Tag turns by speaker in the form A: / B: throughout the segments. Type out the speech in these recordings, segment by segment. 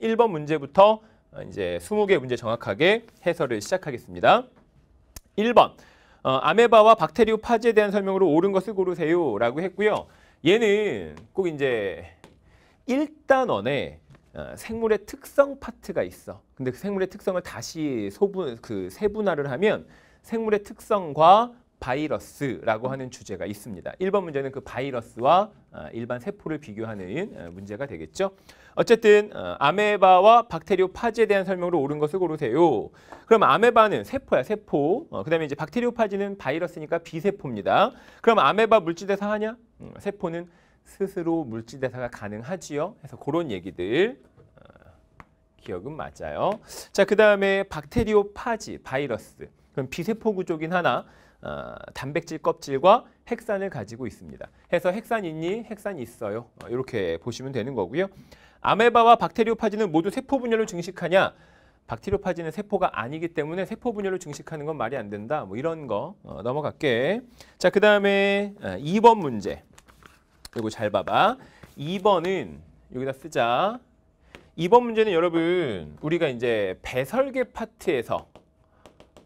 A: 1번 문제부터 어, 이제 20개 문제 정확하게 해설을 시작하겠습니다. 1번 어, 아메바와 박테리오 파지에 대한 설명으로 옳은 것을 고르세요 라고 했고요. 얘는 꼭 이제 1단원에 어, 생물의 특성 파트가 있어. 근데 그 생물의 특성을 다시 소분 그 세분화를 하면 생물의 특성과 바이러스라고 하는 주제가 있습니다. 1번 문제는 그 바이러스와 어, 일반 세포를 비교하는 어, 문제가 되겠죠. 어쨌든 어, 아메바와 박테리오 파지에 대한 설명으로 옳은 것을 고르세요. 그럼 아메바는 세포야 세포. 그 다음에 이제 박테리오 파지는 바이러스니까 비세포입니다. 그럼 아메바 물질대사 하냐? 음, 세포는 스스로 물질대사가 가능하지요. 해서 그런 얘기들 기억은 맞아요. 자, 그 다음에 박테리오 파지, 바이러스. 그럼 비세포 구조긴 하나 어, 단백질 껍질과 핵산을 가지고 있습니다. 해서 핵산 있니? 핵산 있어요. 어, 이렇게 보시면 되는 거고요. 아메바와 박테리오파지는 모두 세포 분열을 증식하냐? 박테리오파지는 세포가 아니기 때문에 세포 분열을 증식하는 건 말이 안 된다. 뭐 이런 거 어, 넘어갈게. 자, 그 다음에 2번 어, 문제. 그리잘 봐봐. 2번은 여기다 쓰자. 2번 문제는 여러분 우리가 이제 배설계 파트에서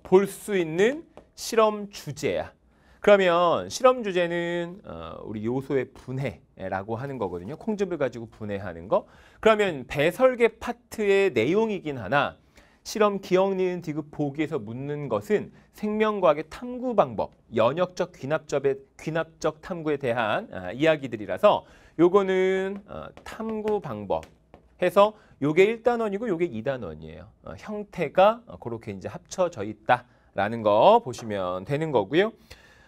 A: 볼 수 있는 실험 주제야. 그러면 실험 주제는 어, 우리 요소의 분해라고 하는 거거든요. 콩즙을 가지고 분해하는 거. 그러면 배설계 파트의 내용이긴 하나 실험 기억 니은 디귿 보기에서 묻는 것은 생명과학의 탐구 방법, 연역적 귀납적의 귀납적 탐구에 대한 아, 이야기들이라서 요거는 어, 탐구 방법 해서 요게 1단원이고 요게 2단원이에요 어, 형태가 어, 그렇게 이제 합쳐져 있다. 라는 거 보시면 되는 거고요.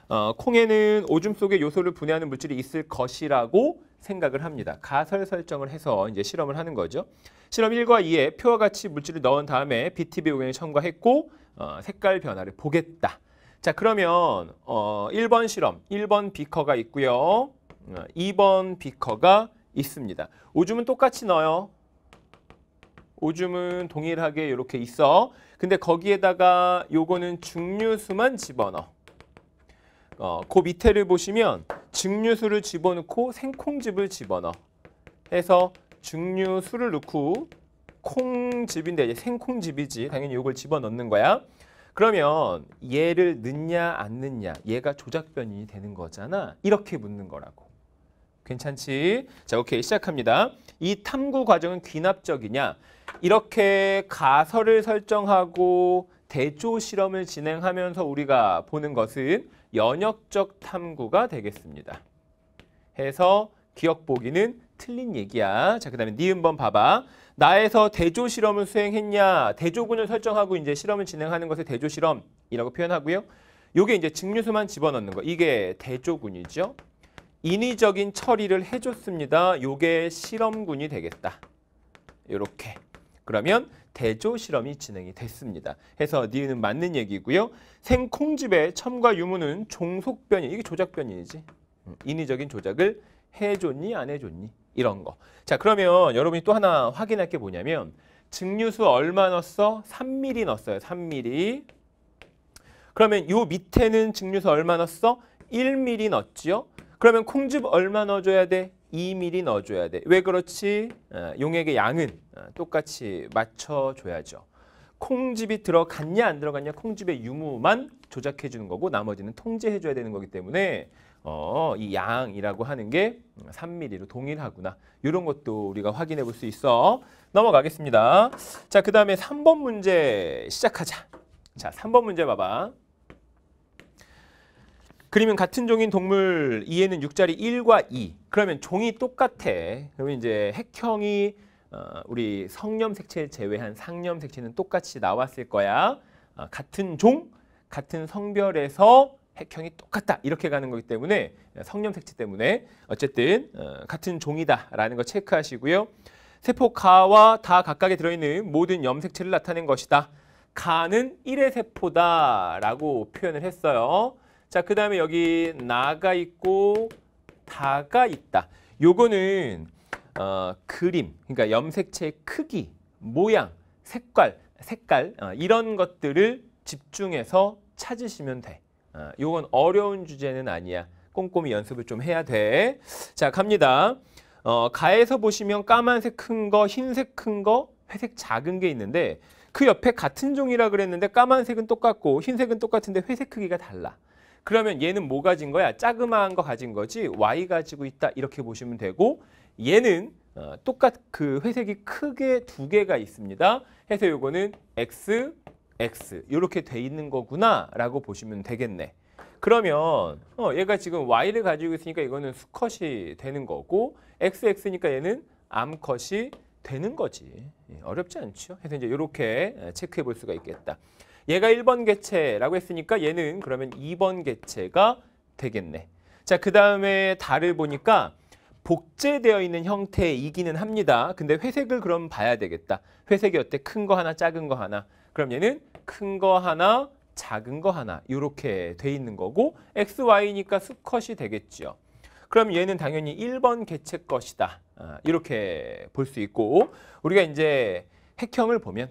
A: 어, 콩에는 오줌 속에 요소를 분해하는 물질이 있을 것이라고 생각을 합니다. 가설 설정을 해서 이제 실험을 하는 거죠. 실험 1과 2에 표와 같이 물질을 넣은 다음에 BTB 오경을 첨가했고 어, 색깔 변화를 보겠다. 자 그러면 어, 1번 실험, 1번 비커가 있고요. 어, 2번 비커가 있습니다. 오줌은 똑같이 넣어요. 오줌은 동일하게 이렇게 있어. 근데 거기에다가 요거는 증류수만 집어넣어. 어, 그 밑에를 보시면 증류수를 집어넣고 생콩즙을 집어넣어. 해서 증류수를 넣고 콩즙인데 이제 생콩즙이지. 당연히 요걸 집어넣는 거야. 그러면 얘를 넣냐 안 넣냐 얘가 조작변이 되는 거잖아. 이렇게 묻는 거라고. 괜찮지? 자, 오케이. 시작합니다. 이 탐구 과정은 귀납적이냐? 이렇게 가설을 설정하고 대조 실험을 진행하면서 우리가 보는 것은 연역적 탐구가 되겠습니다. 해서 기억 보기는 틀린 얘기야. 자, 그 다음에 니은번 봐봐. 나에서 대조 실험을 수행했냐. 대조군을 설정하고 이제 실험을 진행하는 것을 대조 실험이라고 표현하고요. 요게 이제 증류수만 집어넣는 거. 이게 대조군이죠. 인위적인 처리를 해줬습니다. 요게 실험군이 되겠다. 이렇게. 그러면 대조 실험이 진행이 됐습니다. 해서 니은 맞는 얘기고요. 생콩집의 첨과 유무는 종속변이, 이게 조작변이지. 음, 인위적인 조작을 해줬니 안 해줬니 이런 거. 자 그러면 여러분이 또 하나 확인할 게 뭐냐면 증류수 얼마 넣었어? 3ml 넣었어요. 3ml. 그러면 요 밑에는 증류수 얼마 넣었어? 1ml 넣었지요. 그러면 콩즙 얼마 넣어줘야 돼? 2mm 넣어줘야 돼. 왜 그렇지? 어, 용액의 양은 어, 똑같이 맞춰줘야죠. 콩즙이 들어갔냐 안 들어갔냐 콩즙의 유무만 조작해 주는 거고 나머지는 통제해 줘야 되는 거기 때문에 어, 이 양이라고 하는 게 3mm로 동일하구나. 이런 것도 우리가 확인해 볼 수 있어. 넘어가겠습니다. 자, 그 다음에 3번 문제 시작하자. 자, 3번 문제 봐봐. 그러면 같은 종인 동물 2에는 6자리 1과 2. 그러면 종이 똑같아. 그러면 이제 핵형이 어, 우리 성염 색체를 제외한 상염 색체는 똑같이 나왔을 거야. 어, 같은 종, 같은 성별에서 핵형이 똑같다 이렇게 가는 거기 때문에 어, 성염 색체 때문에 어쨌든 어, 같은 종이다라는 거 체크하시고요. 세포 가와 다 각각에 들어있는 모든 염색체를 나타낸 것이다. 가는 1의 세포다라고 표현을 했어요. 자, 그 다음에 여기 나가 있고 다가 있다. 요거는 어, 그림, 그러니까 염색체의 크기, 모양, 색깔, 색깔 어, 이런 것들을 집중해서 찾으시면 돼. 어, 요건 어려운 주제는 아니야. 꼼꼼히 연습을 좀 해야 돼. 자, 갑니다. 어, 가에서 보시면 까만색 큰 거, 흰색 큰 거, 회색 작은 게 있는데 그 옆에 같은 종이라 그랬는데 까만색은 똑같고 흰색은 똑같은데 회색 크기가 달라. 그러면 얘는 뭐 가진 거야? 자그마한 거 가진 거지 y 가지고 있다 이렇게 보시면 되고 얘는 어, 똑같 그 회색이 크게 두 개가 있습니다. 해서 요거는 x, x 이렇게 돼 있는 거구나 라고 보시면 되겠네. 그러면 어, 얘가 지금 y를 가지고 있으니까 이거는 수컷이 되는 거고 xx니까 얘는 암컷이 되는 거지. 예, 어렵지 않죠? 해서 이제 이렇게 체크해 볼 수가 있겠다. 얘가 1번 개체라고 했으니까 얘는 그러면 2번 개체가 되겠네. 자, 그 다음에 달을 보니까 복제되어 있는 형태이기는 합니다. 근데 회색을 그럼 봐야 되겠다. 회색이 어때? 큰 거 하나, 작은 거 하나. 그럼 얘는 큰 거 하나, 작은 거 하나 이렇게 돼 있는 거고 x, y니까 수컷이 되겠죠. 그럼 얘는 당연히 1번 개체 것이다. 아, 이렇게 볼 수 있고 우리가 이제 핵형을 보면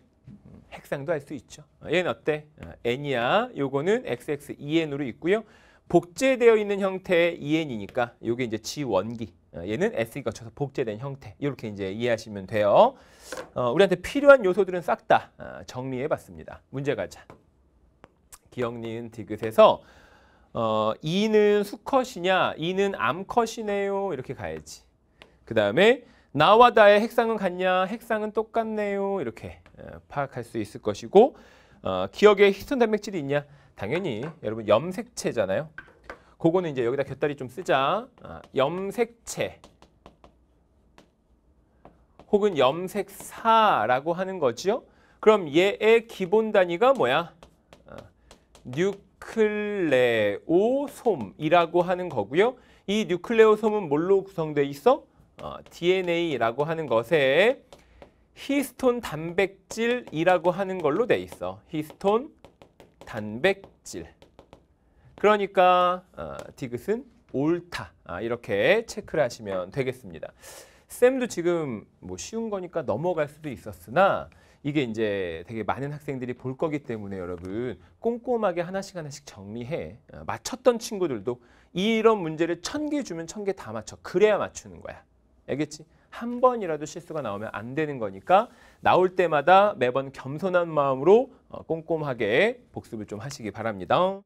A: 핵상도 할 수 있죠. 얘는 어때? 어, n이야. 요거는 xx en으로 있고요. 복제되어 있는 형태의 en이니까 요게 이제 지원기. 어, 얘는 s 거쳐서 복제된 형태. 이렇게 이제 이해하시면 돼요. 어, 우리한테 필요한 요소들은 싹다 어, 정리해 봤습니다. 문제 가자. 기억, 니은, 디귿에서 어, 이는 수컷이냐, 이는 암컷이네요. 이렇게 가야지. 그 다음에 나와 다의 핵상은 같냐? 핵상은 똑같네요. 이렇게 파악할 수 있을 것이고 어, 기억에 희손 단백질이 있냐? 당연히 여러분 염색체잖아요. 그거는 이제 여기다 곁다리 좀 쓰자. 어, 염색체 혹은 염색사라고 하는 거지요. 그럼 얘의 기본 단위가 뭐야? 어, 뉴클레오솜이라고 하는 거고요. 이 뉴클레오솜은 뭘로 구성되어 있어? 어, DNA라고 하는 것에 히스톤 단백질이라고 하는 걸로 돼 있어. 히스톤 단백질. 그러니까 어, 디귿은 옳다. 아, 이렇게 체크를 하시면 되겠습니다. 쌤도 지금 뭐 쉬운 거니까 넘어갈 수도 있었으나 이게 이제 되게 많은 학생들이 볼 거기 때문에 여러분 꼼꼼하게 하나씩 하나씩 정리해 어, 맞췄던 친구들도 이런 문제를 천 개 주면 천 개 다 맞춰 그래야 맞추는 거야 알겠지? 한 번이라도 실수가 나오면 안 되는 거니까 나올 때마다 매번 겸손한 마음으로 어, 꼼꼼하게 복습을 좀 하시기 바랍니다.